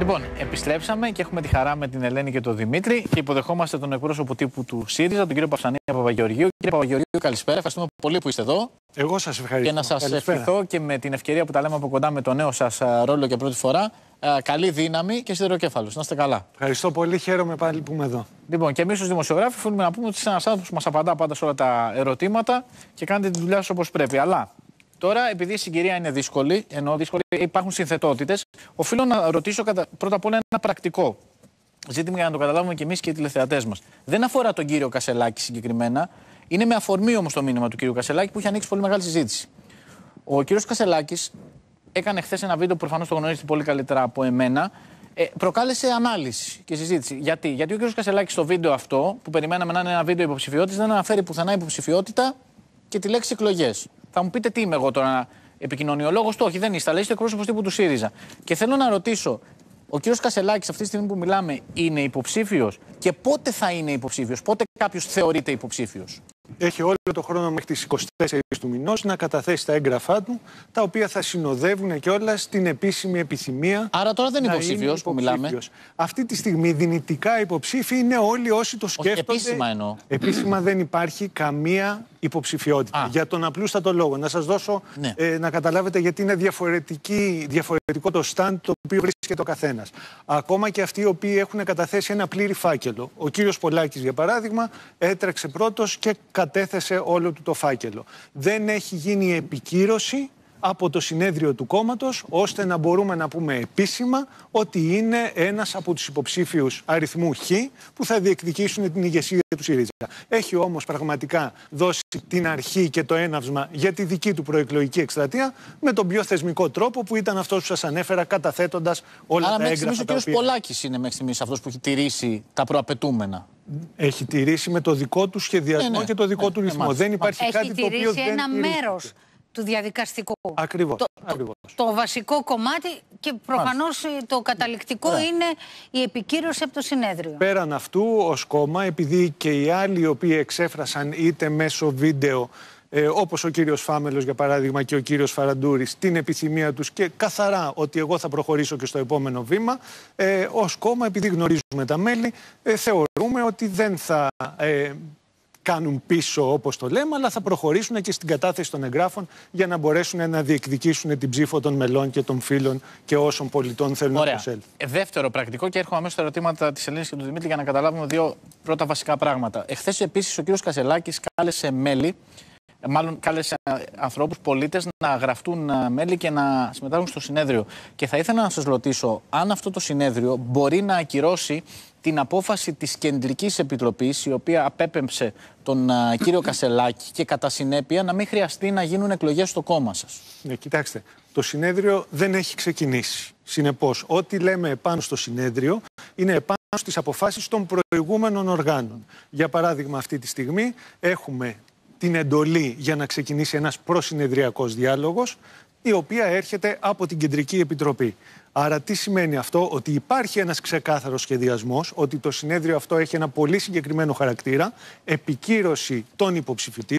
Λοιπόν, επιστρέψαμε και έχουμε τη χαρά με την Ελένη και τον Δημήτρη και υποδεχόμαστε τον εκπρόσωπο τύπου του ΣΥΡΙΖΑ, τον κύριο Παυσανία Παπαγεωργίου. Κύριε Παπαγεωργίου, καλησπέρα. Ευχαριστούμε πολύ που είστε εδώ. Εγώ σας ευχαριστώ. Και να σας ευχηθώ και με την ευκαιρία που τα λέμε από κοντά με το νέο σας ρόλο για πρώτη φορά. Καλή δύναμη και σιδεροκέφαλο. Να είστε καλά. Ευχαριστώ πολύ. Χαίρομαι πάλι που είμαι εδώ. Λοιπόν, και εμείς ω δημοσιογράφοι θέλουμε να πούμε ότι είστε ένας άνθρωπος που μας απαντά πάντα σε όλα τα ερωτήματα και κάνετε τη δουλειά σας όπως πρέπει. Αλλά Τώρα, επειδή η συγκυρία είναι δύσκολη, ενώ δύσκολη υπάρχουν συνθετότητες, οφείλω να ρωτήσω κατα... πρώτα απ' όλα ένα πρακτικό ζήτημα για να το καταλάβουμε κι εμείς και οι τηλεθεατές μας. Δεν αφορά τον κύριο Κασελάκη συγκεκριμένα. Είναι με αφορμή όμως το μήνυμα του κύριου Κασελάκη που έχει ανοίξει πολύ μεγάλη συζήτηση. Ο κύριος Κασελάκης έκανε χθες ένα βίντεο που προφανώς το γνωρίζετε πολύ καλύτερα από εμένα. Ε, προκάλεσε ανάλυση και συζήτηση. Γιατί, Γιατί ο κύριος Κασελάκης στο βίντεο αυτό, που περιμέναμε να είναι ένα βίντεο υποψηφιότητας, δεν αναφέρει πουθενά υποψηφιότητα και τη λέξη εκλογές. Θα μου πείτε τι είμαι εγώ τώρα, επικοινωνιολόγος. Το όχι, δεν είστε, αλλά είστε εκπρόσωπος τύπου του ΣΥΡΙΖΑ. Και θέλω να ρωτήσω, ο κύριος Κασελάκης, αυτή τη στιγμή που μιλάμε, είναι υποψήφιος και πότε θα είναι υποψήφιος, πότε κάποιος θεωρείται υποψήφιος. Έχει όλο το χρόνο μέχρι τις 24 του μηνός να καταθέσει τα έγγραφά του, τα οποία θα συνοδεύουν κιόλα στην επίσημη επιθυμία. Άρα τώρα δεν είναι υποψήφιος που μιλάμε. Αυτή τη στιγμή δυνητικά υποψήφοι είναι όλοι όσοι το σκέφτονται. Όχι, επίσημα εννοώ. Επίσημα δεν υπάρχει καμία υποψηφιότητα. Για τον απλούστατο λόγο. Να σας δώσω ναι. ε, να καταλάβετε γιατί είναι διαφορετική, διαφορετικό το στάντ το οποίο βρίσκεται ο καθένας. Ακόμα και αυτοί οι οποίοι έχουν καταθέσει ένα πλήρη φάκελο. Ο κύριος Πολάκης, για παράδειγμα, έτρεξε πρώτος και κατέθεσε όλο του το φάκελο. Δεν έχει γίνει επικύρωση από το συνέδριο του κόμματος, ώστε να μπορούμε να πούμε επίσημα ότι είναι ένας από τους υποψήφιους αριθμού Χ που θα διεκδικήσουν την ηγεσία του ΣΥΡΙΖΑ. Έχει όμως πραγματικά δώσει την αρχή και το έναυσμα για τη δική του προεκλογική εκστρατεία με τον πιο θεσμικό τρόπο που ήταν αυτός που σας ανέφερα καταθέτοντας όλα Άρα, τα έγγραφα. Άρα μέχρι στιγμής ο κ. Πολάκης είναι μέχρι στιγμής αυτός που έχει τηρήσει τα προαπαιτούμενα έχει τηρήσει με το δικό του ναι, ναι. σχεδιασμό ναι, και το δικό ε, του ε, ρυθμό. Δεν υπάρχει έχει κάτι το οποίο Έχει τηρήσει ένα μέρος του διαδικαστικού. Ακριβώς. Το, το, το βασικό κομμάτι και προφανώς το καταληκτικό είναι η επικύρωση από το συνέδριο. Πέραν αυτού, ως κόμμα, επειδή και οι άλλοι οι οποίοι εξέφρασαν είτε μέσω βίντεο ε, όπως ο κύριος Φάμελος, για παράδειγμα, και ο κύριος Φαραντούρης, την επιθυμία τους και καθαρά ότι εγώ θα προχωρήσω και στο επόμενο βήμα. Ε, Ως κόμμα, επειδή γνωρίζουμε τα μέλη, ε, θεωρούμε ότι δεν θα ε, κάνουν πίσω όπως το λέμε, αλλά θα προχωρήσουν και στην κατάθεση των εγγράφων για να μπορέσουν να διεκδικήσουν την ψήφο των μελών και των φίλων και όσων πολιτών θέλουν Ωραία. να προσέλθουν. Ε, δεύτερο πρακτικό και έρχομαι αμέσως στα ερωτήματα της Ελένης και του Δημήτρη για να καταλάβουμε δύο πρώτα βασικά πράγματα. Εχθές επίσης ο κ. Κασελάκης κάλεσε μέλη Μάλλον κάλεσε ανθρώπους, πολίτες, να γραφτούν ε, μέλη και να συμμετάσχουν στο συνέδριο. Και θα ήθελα να σας ρωτήσω αν αυτό το συνέδριο μπορεί να ακυρώσει την απόφαση της Κεντρικής Επιτροπής η οποία απέπεμψε τον κύριο Κασελάκη και κατά συνέπεια να μην χρειαστεί να γίνουν εκλογές στο κόμμα σας. Ναι, κοιτάξτε, το συνέδριο δεν έχει ξεκινήσει. Συνεπώς, ό,τι λέμε επάνω στο συνέδριο είναι επάνω στις αποφάσεις των προηγούμενων οργάνων. Για παράδειγμα, αυτή τη στιγμή έχουμε την εντολή για να ξεκινήσει ένας προσυνεδριακός διάλογος η οποία έρχεται από την Κεντρική Επιτροπή. Άρα τι σημαίνει αυτό, ότι υπάρχει ένας ξεκάθαρος σχεδιασμός, ότι το συνέδριο αυτό έχει ένα πολύ συγκεκριμένο χαρακτήρα, επικύρωση των υποψηφιτήτων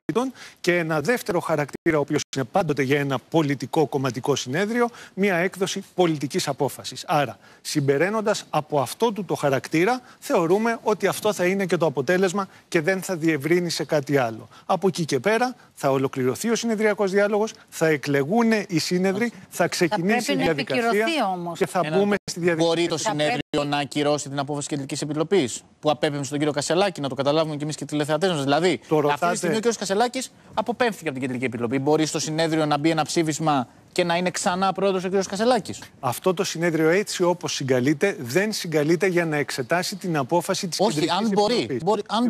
και ένα δεύτερο χαρακτήρα, ο οποίος είναι πάντοτε για ένα πολιτικό κομματικό συνέδριο, μια έκδοση πολιτικής απόφασης. Άρα, συμπεραίνοντας από αυτό του το χαρακτήρα, θεωρούμε ότι αυτό θα είναι και το αποτέλεσμα και δεν θα διευρύνει σε κάτι άλλο. Από εκεί και πέρα θα ολοκληρωθεί ο συνεδριακός διάλογος, θα εκλεγούν οι σύνεδροι, θα ξεκινήσει η διαδικασία όμω. Και θα μπούμε στη διαδικασία. Μπορεί το συνέδριο να ακυρώσει την απόφαση Κεντρικής Επιτροπής που απέπεμψε τον κύριο Κασελάκη, να το καταλάβουμε κι εμείς και οι τηλεθεατές μας. Δηλαδή, το ρωτάτε... αυτή τη στιγμή ο κύριος Κασελάκης αποπέμφθηκε από την Κεντρική Επιτροπή. Μπορεί στο συνέδριο να μπει ένα ψήφισμα και να είναι ξανά πρόεδρος ο κ. Κασελάκης. Αυτό το συνέδριο, έτσι όπως συγκαλείται, δεν συγκαλείται για να εξετάσει την απόφαση της Κεντρική Επιτροπή. Όχι, αν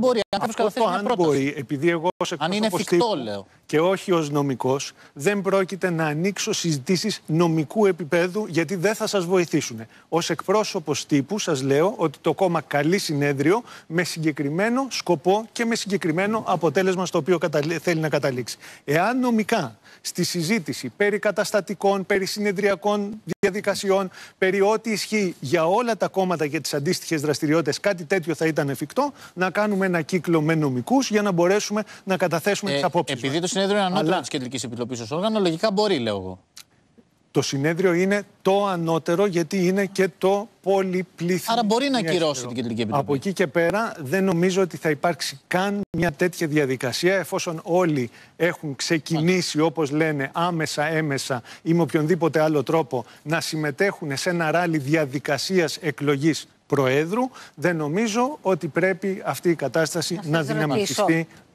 μπορεί. Αν είναι εφικτό, λέω και όχι ως νομικός, δεν πρόκειται να ανοίξω συζητήσεις νομικού επίπεδου, γιατί δεν θα σας βοηθήσουν. Ως εκπρόσωπος τύπου, σας λέω ότι το κόμμα καλεί συνέδριο με συγκεκριμένο σκοπό και με συγκεκριμένο αποτέλεσμα στο οποίο θέλει να καταλήξει. Εάν νομικά στη συζήτηση περί καταστατικών, περί συνεδριακών διαδικασιών, περί ό,τι ισχύει για όλα τα κόμματα και τις αντίστοιχες δραστηριότητες κάτι τέτοιο θα ήταν εφικτό, να κάνουμε ένα κύκλο με νομικούς για να μπορέσουμε να καταθέσουμε ε, τι απόψει είναι ανώτερο αλλά... της Κεντρικής Επιτροπής ως όργανο. Λογικά μπορεί, λέω Το συνέδριο είναι το ανώτερο γιατί είναι και το πολυπληθυντικό. Άρα μπορεί να ακυρώσει την Κεντρική Επιτροπή. Από εκεί και πέρα δεν νομίζω ότι θα υπάρξει καν μια τέτοια διαδικασία εφόσον όλοι έχουν ξεκινήσει όπως λένε άμεσα, έμεσα ή με οποιονδήποτε άλλο τρόπο να συμμετέχουν σε ένα ράλι διαδικασίας εκλογής Προέδρου, δεν νομίζω ότι πρέπει αυτή η κατάσταση να, να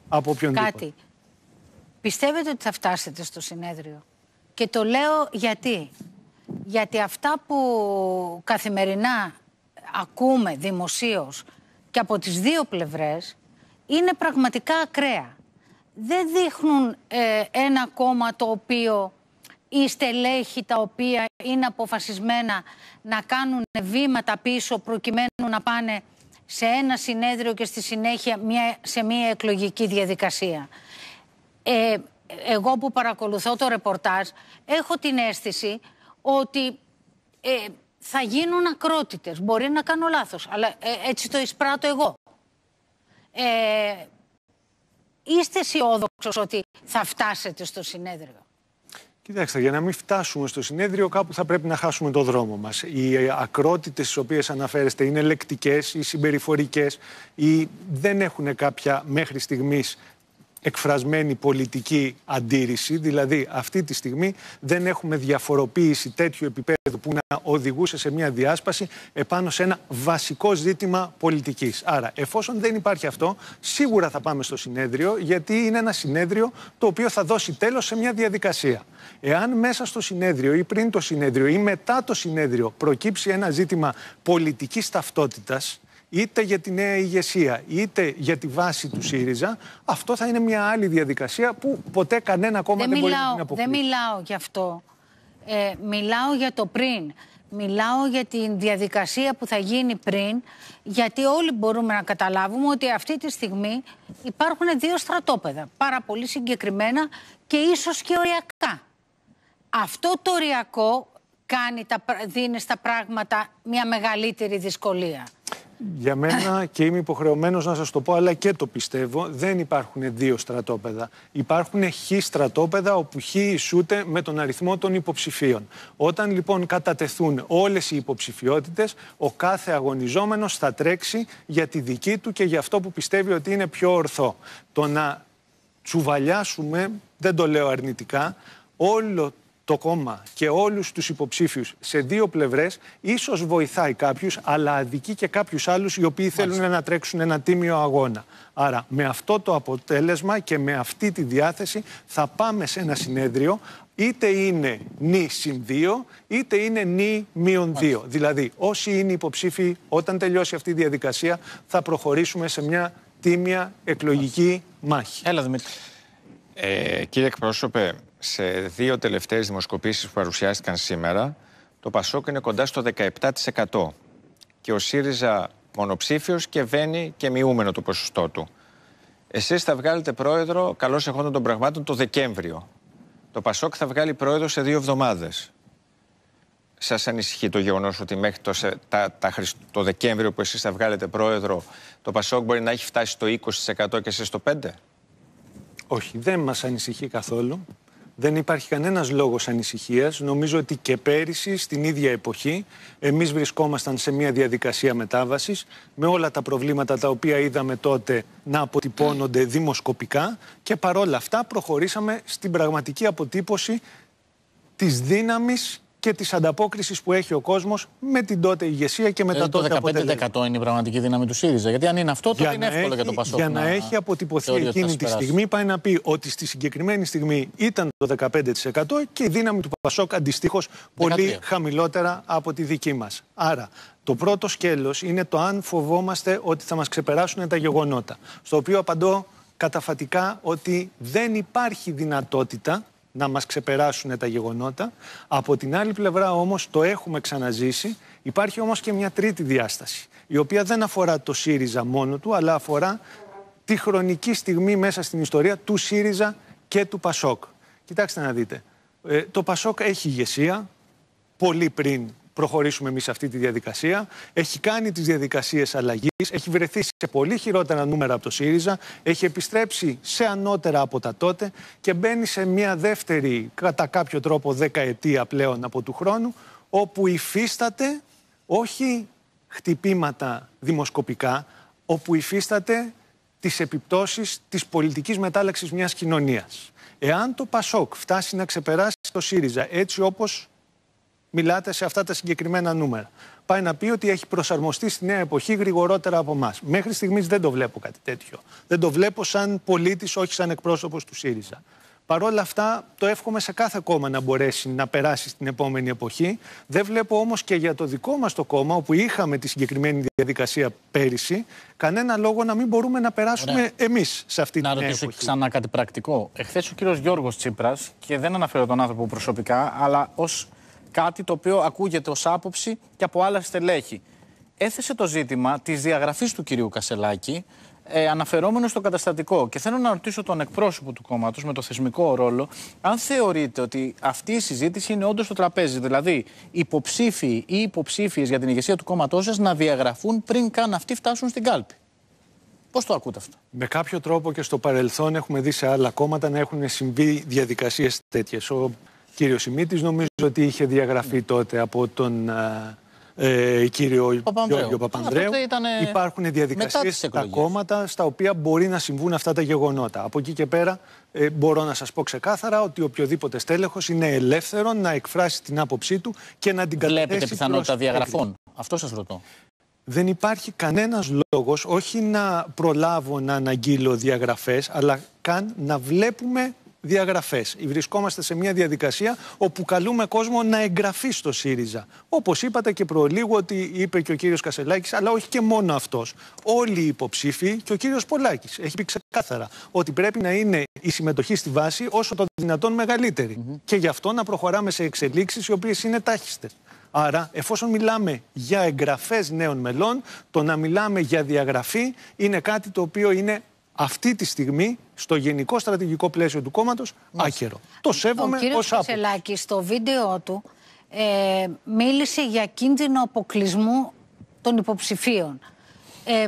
από οποιονδήποτε. Κάτι. Πιστεύετε ότι θα φτάσετε στο συνέδριο. Και το λέω γιατί. Γιατί αυτά που καθημερινά ακούμε δημοσίως και από τις δύο πλευρές είναι πραγματικά ακραία. Δεν δείχνουν ε, ένα κόμμα το οποίο ή στελέχη τα οποία είναι αποφασισμένα να κάνουν βήματα πίσω προκειμένου να πάνε σε ένα συνέδριο και στη συνέχεια μια, σε μια εκλογική διαδικασία. Ε, εγώ που παρακολουθώ το ρεπορτάζ, έχω την αίσθηση ότι ε, θα γίνουν ακρότητες. Μπορεί να κάνω λάθος, αλλά ε, έτσι το εισπράττω εγώ. Ε, είστε αισιόδοξος ότι θα φτάσετε στο συνέδριο. Κοιτάξτε, για να μην φτάσουμε στο συνέδριο, κάπου θα πρέπει να χάσουμε το δρόμο μας. Οι ακρότητες στις οποίες αναφέρεστε είναι λεκτικές ή συμπεριφορικές ή δεν έχουν κάποια μέχρι στιγμής εκφρασμένη πολιτική αντίρρηση. Δηλαδή, αυτή τη στιγμή δεν έχουμε διαφοροποίηση τέτοιου επίπεδου που να οδηγούσε σε μια διάσπαση επάνω σε ένα βασικό ζήτημα πολιτικής. Άρα, εφόσον δεν υπάρχει αυτό, σίγουρα θα πάμε στο συνέδριο, γιατί είναι ένα συνέδριο το οποίο θα δώσει τέλος σε μια διαδικασία. Εάν μέσα στο συνέδριο ή πριν το συνέδριο ή μετά το συνέδριο προκύψει ένα ζήτημα πολιτικής ταυτότητας, είτε για τη νέα ηγεσία, είτε για τη βάση του ΣΥΡΙΖΑ, αυτό θα είναι μια άλλη διαδικασία που ποτέ κανένα κόμμα δεν, μπορεί να αποκλείσει. Δεν μιλάω γι' αυτό. Ε, μιλάω για το πριν. Μιλάω για τη διαδικασία που θα γίνει πριν, γιατί όλοι μπορούμε να καταλάβουμε ότι αυτή τη στιγμή υπάρχουν δύο στρατόπεδα, πάρα πολύ συγκεκριμένα και ίσως και οριακά. Αυτό το οριακό κάνει τα, δίνει στα πράγματα μια μεγαλύτερη δυσκολία. Για μένα, και είμαι υποχρεωμένος να σας το πω, αλλά και το πιστεύω, δεν υπάρχουν δύο στρατόπεδα. Υπάρχουν χ στρατόπεδα όπου χ ισούται με τον αριθμό των υποψηφίων. Όταν λοιπόν κατατεθούν όλες οι υποψηφιότητες, ο κάθε αγωνιζόμενος θα τρέξει για τη δική του και για αυτό που πιστεύει ότι είναι πιο ορθό. Το να τσουβαλιάσουμε, δεν το λέω αρνητικά, όλο το κόμμα και όλους τους υποψήφιους σε δύο πλευρές ίσως βοηθάει κάποιους, αλλά αδικεί και κάποιους άλλους οι οποίοι θέλουν να τρέξουν ένα τίμιο αγώνα. Άρα με αυτό το αποτέλεσμα και με αυτή τη διάθεση θα πάμε σε ένα συνέδριο είτε είναι νη συν 2, είτε είναι νη μείον 2. Δηλαδή, όσοι είναι υποψήφοι, όταν τελειώσει αυτή η διαδικασία, θα προχωρήσουμε σε μια τίμια εκλογική μάχη. Έλα, Δημήτρη. Ε, κύριε εκπρόσωπε, σε δύο τελευταίες δημοσκοπήσεις που παρουσιάστηκαν σήμερα, το Πασόκ είναι κοντά στο 17% και ο ΣΥΡΙΖΑ μονοψήφιος και βαίνει και μειούμενο το ποσοστό του. Εσείς θα βγάλετε πρόεδρο, καλώς εχόντων των πραγμάτων, το Δεκέμβριο. Το Πασόκ θα βγάλει πρόεδρο σε δύο εβδομάδες. Σας ανησυχεί το γεγονός ότι μέχρι το, τα, τα, το Δεκέμβριο που εσείς θα βγάλετε πρόεδρο, το Πασόκ μπορεί να έχει φτάσει στο 20% και εσείς στο 5%? Όχι, δεν μας ανησυχεί καθόλου. Δεν υπάρχει κανένας λόγος ανησυχίας. Νομίζω ότι και πέρυσι, στην ίδια εποχή, εμείς βρισκόμασταν σε μια διαδικασία μετάβασης με όλα τα προβλήματα τα οποία είδαμε τότε να αποτυπώνονται δημοσκοπικά και παρόλα αυτά προχωρήσαμε στην πραγματική αποτύπωση της δύναμης και της ανταπόκρισης που έχει ο κόσμος με την τότε ηγεσία και με ε, τα τότε Το 15% είναι η πραγματική δύναμη του ΣΥΡΙΖΑ. Γιατί αν είναι αυτό, τότε είναι εύκολο για το Πασόκ. Για να, να έχει αποτυπωθεί εκείνη τη στιγμή, πάει να πει ότι στη συγκεκριμένη στιγμή ήταν το 15% και η δύναμη του Πασόκ αντιστοίχως πολύ χαμηλότερα από τη δική μας. Άρα, το πρώτο σκέλος είναι το αν φοβόμαστε ότι θα μας ξεπεράσουν τα γεγονότα. Στο οποίο απαντώ καταφατικά ότι δεν υπάρχει δυνατότητα να μας ξεπεράσουν τα γεγονότα. Από την άλλη πλευρά όμως το έχουμε ξαναζήσει. Υπάρχει όμως και μια τρίτη διάσταση, η οποία δεν αφορά το ΣΥΡΙΖΑ μόνο του, αλλά αφορά τη χρονική στιγμή μέσα στην ιστορία του ΣΥΡΙΖΑ και του ΠΑΣΟΚ. Κοιτάξτε να δείτε. Ε, το ΠΑΣΟΚ έχει ηγεσία πολύ πριν προχωρήσουμε εμείς αυτή τη διαδικασία. Έχει κάνει τις διαδικασίες αλλαγής, έχει βρεθεί σε πολύ χειρότερα νούμερα από το ΣΥΡΙΖΑ, έχει επιστρέψει σε ανώτερα από τα τότε και μπαίνει σε μια δεύτερη, κατά κάποιο τρόπο, δεκαετία πλέον από του χρόνου, όπου υφίσταται όχι χτυπήματα δημοσκοπικά, όπου υφίσταται τις επιπτώσεις της πολιτικής μετάλλαξης μιας κοινωνίας. Εάν το ΠΑΣΟΚ φτάσει να ξεπεράσει το ΣΥΡΙΖΑ έτσι όπως μιλάτε σε αυτά τα συγκεκριμένα νούμερα. Πάει να πει ότι έχει προσαρμοστεί στη νέα εποχή γρηγορότερα από εμάς. Μέχρι στιγμής δεν το βλέπω κάτι τέτοιο. Δεν το βλέπω σαν πολίτης, όχι σαν εκπρόσωπος του ΣΥΡΙΖΑ. Παρ' όλα αυτά, το εύχομαι σε κάθε κόμμα να μπορέσει να περάσει στην επόμενη εποχή. Δεν βλέπω όμως και για το δικό μας το κόμμα, όπου είχαμε τη συγκεκριμένη διαδικασία πέρυσι, κανένα λόγο να μην μπορούμε να περάσουμε εμείς σε αυτή να την εποχή. Να ρωτήσω ξανά κάτι πρακτικό. Εχθές ο κύριος Γιώργος Τσίπρας, και δεν αναφέρω τον άνθρωπο προσωπικά, αλλά ως κάτι το οποίο ακούγεται ως άποψη και από άλλα στελέχη. Έθεσε το ζήτημα της διαγραφής του κυρίου Κασελάκη ε, αναφερόμενος στο καταστατικό. Και θέλω να ρωτήσω τον εκπρόσωπο του κόμματος με το θεσμικό ρόλο, αν θεωρείτε ότι αυτή η συζήτηση είναι όντως στο τραπέζι. Δηλαδή, υποψήφοι ή υποψήφιες για την ηγεσία του κόμματός σας να διαγραφούν πριν καν αυτοί φτάσουν στην κάλπη. Πώς το ακούτε αυτό. Με κάποιο τρόπο και στο παρελθόν έχουμε δει σε άλλα κόμματα να έχουν συμβεί διαδικασίες τέτοιες κύριος Σιμίτης. Νομίζω ότι είχε διαγραφεί τότε από τον ε, ε κύριο Γιώργιο Παπανδρέου. Ήτανε... Υπάρχουν διαδικασίε στα κόμματα στα οποία μπορεί να συμβούν αυτά τα γεγονότα. Από εκεί και πέρα ε, μπορώ να σας πω ξεκάθαρα ότι οποιοδήποτε στέλεχος είναι ελεύθερο να εκφράσει την άποψή του και να την καταθέσει. Βλέπετε πιθανότητα διαγραφών. Αυτό σας ρωτώ. Δεν υπάρχει κανένας λόγος όχι να προλάβω να αναγγείλω διαγραφές αλλά καν να βλέπουμε διαγραφές. Βρισκόμαστε σε μια διαδικασία όπου καλούμε κόσμο να εγγραφεί στο ΣΥΡΙΖΑ. Όπως είπατε και προλίγου ότι είπε και ο κύριος Κασελάκης, αλλά όχι και μόνο αυτός. Όλοι οι υποψήφοι και ο κύριος Πολάκης έχει πει ξεκάθαρα ότι πρέπει να είναι η συμμετοχή στη βάση όσο το δυνατόν μεγαλύτερη. Και γι' αυτό να προχωράμε σε εξελίξεις οι οποίες είναι τάχιστες. Άρα, εφόσον μιλάμε για εγγραφές νέων μελών, το να μιλάμε για διαγραφή είναι κάτι το οποίο είναι αυτή τη στιγμή στο γενικό στρατηγικό πλαίσιο του κόμματος άκερο. Το σέβομαι ω άποψη. Ο κύριος στο βίντεο του ε, μίλησε για κίνδυνο αποκλεισμού των υποψηφίων. Ε,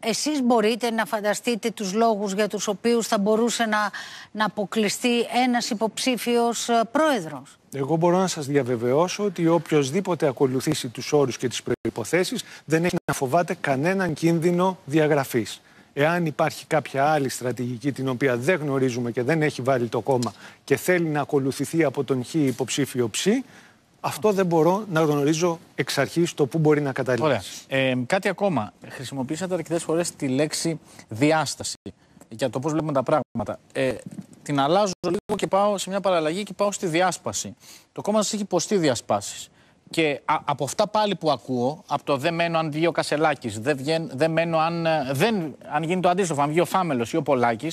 εσείς μπορείτε να φανταστείτε τους λόγους για τους οποίους θα μπορούσε να, να αποκλειστεί ένας υποψήφιος ε, πρόεδρος. Εγώ μπορώ να σας διαβεβαιώσω ότι οποιοδήποτε ακολουθήσει τους όρους και τις προϋποθέσεις δεν έχει να φοβάται κανέναν κίνδυνο διαγραφής. Εάν υπάρχει κάποια άλλη στρατηγική την οποία δεν γνωρίζουμε και δεν έχει βάλει το κόμμα και θέλει να ακολουθηθεί από τον χ υποψήφιο ψή, αυτό δεν μπορώ να γνωρίζω εξ αρχής το πού μπορεί να καταλήξει. Ωραία. Ε, κάτι ακόμα. Χρησιμοποίησατε αρκετές φορές τη λέξη διάσταση για το πώς βλέπουμε τα πράγματα. Ε, την αλλάζω λίγο και πάω σε μια παραλλαγή και πάω στη διάσπαση. Το κόμμα σας έχει υποστεί διασπάσεις. Και από αυτά πάλι που ακούω, από το δεν μένω αν βγει ο Κασελάκης, δεν, μένω αν, ε, δεν, αν γίνει το αντίστροφο, αν βγει ο Φάμελος ή ο Πολάκης,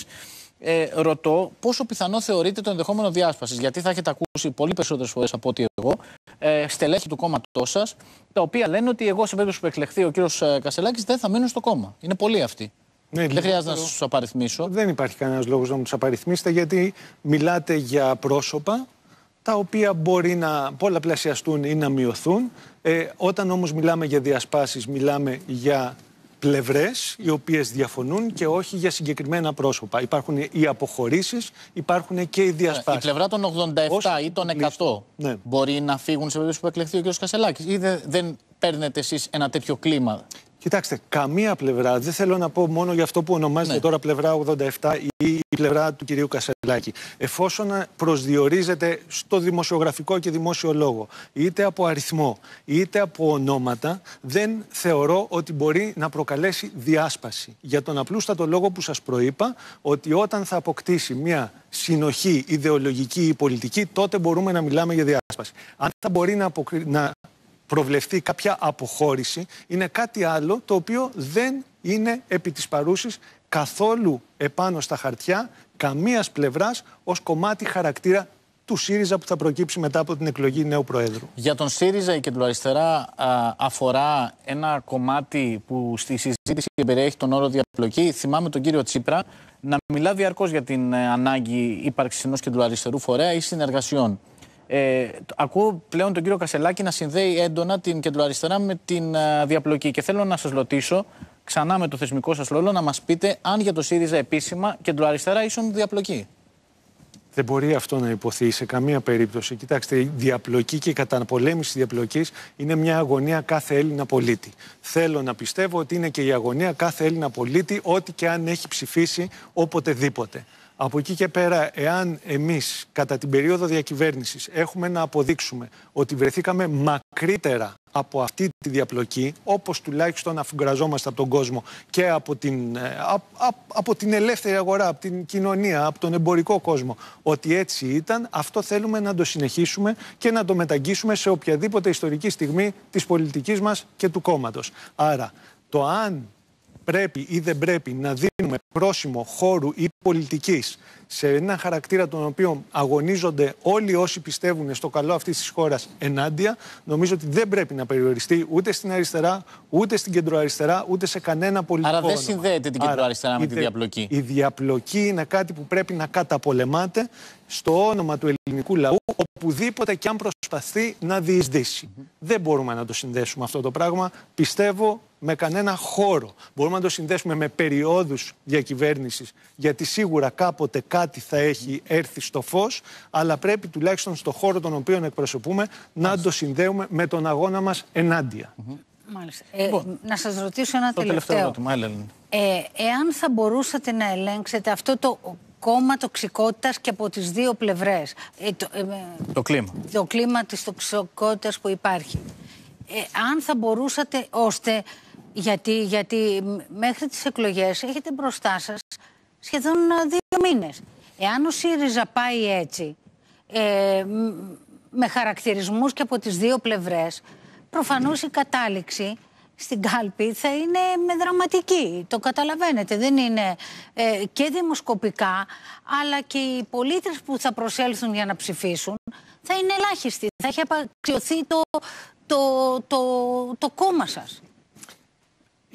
ε, ρωτώ πόσο πιθανό θεωρείτε το ενδεχόμενο διάσπασης. Γιατί θα έχετε ακούσει πολύ περισσότερες φορές από ό,τι εγώ ε, στελέχη του κόμματός σας, τα οποία λένε ότι εγώ σε περίπτωση που εκλεχθεί ο κύριος ε, Κασελάκης δεν θα μείνω στο κόμμα. Είναι πολλοί αυτοί. Ναι, δεν χρειάζεται να σας απαριθμίσω. Δεν υπάρχει κανένας λόγος να μου τους απαριθμίσετε, γιατί μιλάτε για πρόσωπα τα οποία μπορεί να πολλαπλασιαστούν ή να μειωθούν. Ε, όταν όμως μιλάμε για διασπάσεις, μιλάμε για πλευρές οι οποίες διαφωνούν και όχι για συγκεκριμένα πρόσωπα. Υπάρχουν οι αποχωρήσεις, υπάρχουν και οι ναι, διασπάσεις. Η πλευρά των 87 ή των 100 ναι. μπορεί να φύγουν σε περίπτωση που εκλεχθεί ο κ. Κασελάκης ή δεν, δεν παίρνετε εσείς ένα τέτοιο κλίμα. Κοιτάξτε, καμία πλευρά, δεν θέλω να πω μόνο για αυτό που ονομάζεται ναι. τώρα πλευρά 87 ή η πλευρά του κυρίου Κασελάκη. Εφόσον προσδιορίζεται στο δημοσιογραφικό και δημόσιο λόγο, είτε από αριθμό, είτε από ονόματα, δεν θεωρώ ότι μπορεί να προκαλέσει διάσπαση. Για τον απλούστατο λόγο που σας προείπα, ότι όταν θα αποκτήσει μια συνοχή ιδεολογική ή πολιτική, τότε μπορούμε να μιλάμε για διάσπαση. Αν θα μπορεί να, να προβλεφθεί κάποια αποχώρηση, είναι κάτι άλλο το οποίο δεν είναι επί της παρούσης καθόλου επάνω στα χαρτιά καμίας πλευράς ως κομμάτι χαρακτήρα του ΣΥΡΙΖΑ που θα προκύψει μετά από την εκλογή νέου Προέδρου. Για τον ΣΥΡΙΖΑ η κεντροαριστερά αφορά ένα κομμάτι που στη συζήτηση περιέχει τον όρο διαπλοκή. Θυμάμαι τον κύριο Τσίπρα να μιλά διαρκώς για την ε, ανάγκη ύπαρξης ενός κεντροαριστερού φορέα ή συνεργασιών. Ε, ακούω πλέον τον κύριο Κασελάκη να συνδέει έντονα την κεντροαριστερά με την ε, διαπλοκή. Και θέλω να σας ρωτήσω ξανά με το θεσμικό σας ρόλο να μας πείτε αν για το ΣΥΡΙΖΑ επίσημα κεντροαριστερά ήσουν διαπλοκή. Δεν μπορεί αυτό να υποθεί σε καμία περίπτωση. Κοιτάξτε, η διαπλοκή και η καταπολέμηση διαπλοκής είναι μια αγωνία κάθε Έλληνα πολίτη. Θέλω να πιστεύω ότι είναι και η αγωνία κάθε Έλληνα πολίτη, ό,τι και αν έχει ψηφίσει οποτεδήποτε. Από εκεί και πέρα, εάν εμείς κατά την περίοδο διακυβέρνησης έχουμε να αποδείξουμε ότι βρεθήκαμε μακρύτερα από αυτή τη διαπλοκή, όπως τουλάχιστον αφουγκραζόμαστε από τον κόσμο και από την, ε, από την ελεύθερη αγορά, από την κοινωνία, από τον εμπορικό κόσμο, ότι έτσι ήταν, αυτό θέλουμε να το συνεχίσουμε και να το μεταγγίσουμε σε οποιαδήποτε ιστορική στιγμή της πολιτικής μας και του κόμματος. Άρα, το αν πρέπει ή δεν πρέπει να δείξουμε με πρόσημο χώρου ή πολιτικής σε ένα χαρακτήρα τον οποίο αγωνίζονται όλοι όσοι πιστεύουν στο καλό αυτής της χώρας ενάντια, νομίζω ότι δεν πρέπει να περιοριστεί ούτε στην αριστερά, ούτε στην κεντροαριστερά, ούτε σε κανένα πολιτικό Άρα δεν συνδέεται την κεντροαριστερά Άρα, με τη διαπλοκή. Η διαπλοκή είναι κάτι που πρέπει να καταπολεμάται στο όνομα του ελληνικού λαού, οπουδήποτε και αν προσπαθεί να διεισδύσει. Mm -hmm. Δεν μπορούμε να το συνδέσουμε αυτό το πράγμα. Πιστεύω με κανένα χώρο. Μπορούμε να το συνδέσουμε με περιόδους διακυβέρνησης γιατί σίγουρα κάποτε κάτι θα έχει έρθει στο φως, αλλά πρέπει τουλάχιστον στον χώρο τον οποίο εκπροσωπούμε να το συνδέουμε με τον αγώνα μας ενάντια. Μάλιστα. Ε, λοιπόν, να σας ρωτήσω ένα το τελευταίο. Ερώτημα, ε, εάν θα μπορούσατε να ελέγξετε αυτό το κόμμα τοξικότητας και από τις δύο πλευρές. Ε, το, ε, το κλίμα. Το κλίμα της τοξικότητας που υπάρχει. Ε, αν θα μπορούσατε ώστε γιατί, γιατί μέχρι τις εκλογές έχετε μπροστά σας σχεδόν ε, δύο μήνες. Εάν ο ΣΥΡΙΖΑ πάει έτσι, ε, με χαρακτηρισμούς και από τις δύο πλευρές, προφανώς η κατάληξη στην κάλπη θα είναι με δραματική. Το καταλαβαίνετε. Δεν είναι ε, και δημοσκοπικά, αλλά και οι πολίτες που θα προσέλθουν για να ψηφίσουν θα είναι ελάχιστοι. Θα έχει απαξιωθεί το, το, το, το κόμμα σας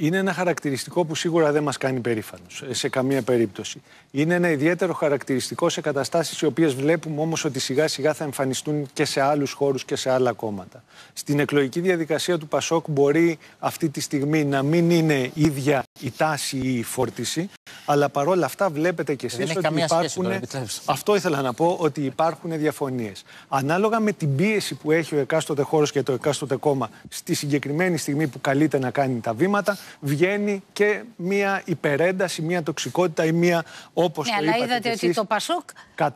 είναι ένα χαρακτηριστικό που σίγουρα δεν μας κάνει περήφανος ε, σε καμία περίπτωση. Είναι ένα ιδιαίτερο χαρακτηριστικό σε καταστάσεις οι οποίες βλέπουμε όμως ότι σιγά σιγά θα εμφανιστούν και σε άλλους χώρους και σε άλλα κόμματα. Στην εκλογική διαδικασία του Πασόκ μπορεί αυτή τη στιγμή να μην είναι ίδια η τάση ή η φόρτιση, αλλά παρόλα αυτά βλέπετε και εσείς ότι υπάρχουν... αυτό ήθελα να πω, ότι υπάρχουν διαφωνίες. Ανάλογα με την πίεση που έχει ο εκάστοτε χώρος και το εκάστοτε κόμμα στη συγκεκριμένη στιγμή που καλείται να κάνει τα βήματα, βγαίνει και μία υπερένταση, μία τοξικότητα ή μία, όπως ναι, το αλλά είδατε ότι το Πασόκ ε,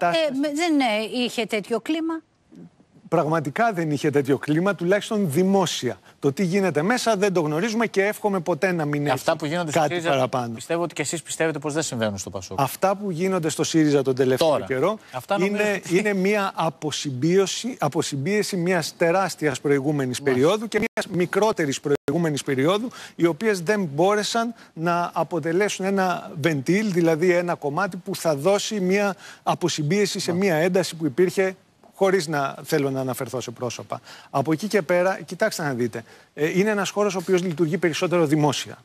δεν ε, είχε τέτοιο κλίμα πραγματικά δεν είχε τέτοιο κλίμα, τουλάχιστον δημόσια. Το τι γίνεται μέσα δεν το γνωρίζουμε και εύχομαι ποτέ να μην έχει Αυτά που γίνονται κάτι στο ΣΥΡΙΖΑ, παραπάνω. Πιστεύω ότι και εσείς πιστεύετε πως δεν συμβαίνουν στο Πασόκ. Αυτά που γίνονται στο ΣΥΡΙΖΑ τον τελευταίο καιρό είναι, μια αποσυμπίωση, αποσυμπίεση μιας τεράστιας προηγούμενης περίοδου και μιας μικρότερης προηγούμενης περίοδου, οι οποίες δεν μπόρεσαν να αποτελέσουν ένα βεντίλ, δηλαδή ένα κομμάτι που θα δώσει μια αποσυμπίεση σε μια ένταση που υπήρχε χωρίς να θέλω να αναφερθώ σε πρόσωπα. Από εκεί και πέρα, κοιτάξτε να δείτε. Ε, είναι ένας χώρος ο οποίος λειτουργεί περισσότερο δημόσια.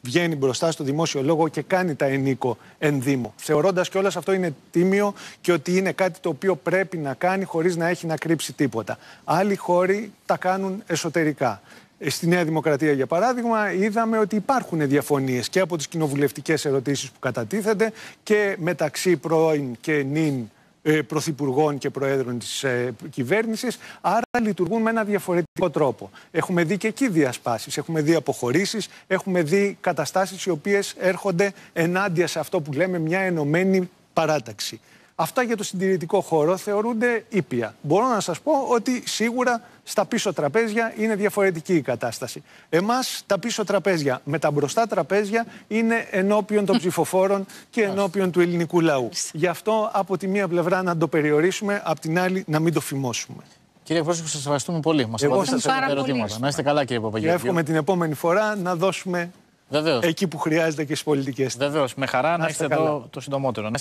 Βγαίνει μπροστά στο δημόσιο λόγο και κάνει τα ενίκο εν δήμο. Θεωρώντας κιόλας αυτό είναι τίμιο και ότι είναι κάτι το οποίο πρέπει να κάνει χωρίς να έχει να κρύψει τίποτα. Άλλοι χώροι τα κάνουν εσωτερικά. Ε, στη Νέα Δημοκρατία, για παράδειγμα, είδαμε ότι υπάρχουν διαφωνίες και από τις κοινοβουλευτικές ερωτήσεις που κατατίθενται και μεταξύ πρώην και νυν ε, πρωθυπουργών και προέδρων της ε, κυβέρνησης, άρα λειτουργούν με ένα διαφορετικό τρόπο. Έχουμε δει και εκεί διασπάσεις, έχουμε δει αποχωρήσεις, έχουμε δει καταστάσεις οι οποίες έρχονται ενάντια σε αυτό που λέμε μια ενωμένη παράταξη. Αυτά για το συντηρητικό χώρο θεωρούνται ήπια. Μπορώ να σας πω ότι σίγουρα στα πίσω τραπέζια είναι διαφορετική η κατάσταση. Εμάς τα πίσω τραπέζια με τα μπροστά τραπέζια είναι ενώπιον των ψηφοφόρων και ενώπιον του ελληνικού λαού. Γι' αυτό από τη μία πλευρά να το περιορίσουμε, από την άλλη να μην το φημώσουμε. Κύριε Εκπρόσωπο, σας ευχαριστούμε πολύ. Μας απαντήσατε σε ερωτήματα. Να είστε καλά, κύριε Παπαγιώτη. Εύχομαι την επόμενη φορά να δώσουμε Βεβαίως. εκεί που χρειάζεται και στις πολιτικές. Βεβαίως. Με χαρά να, είστε εδώ το συντομότερο.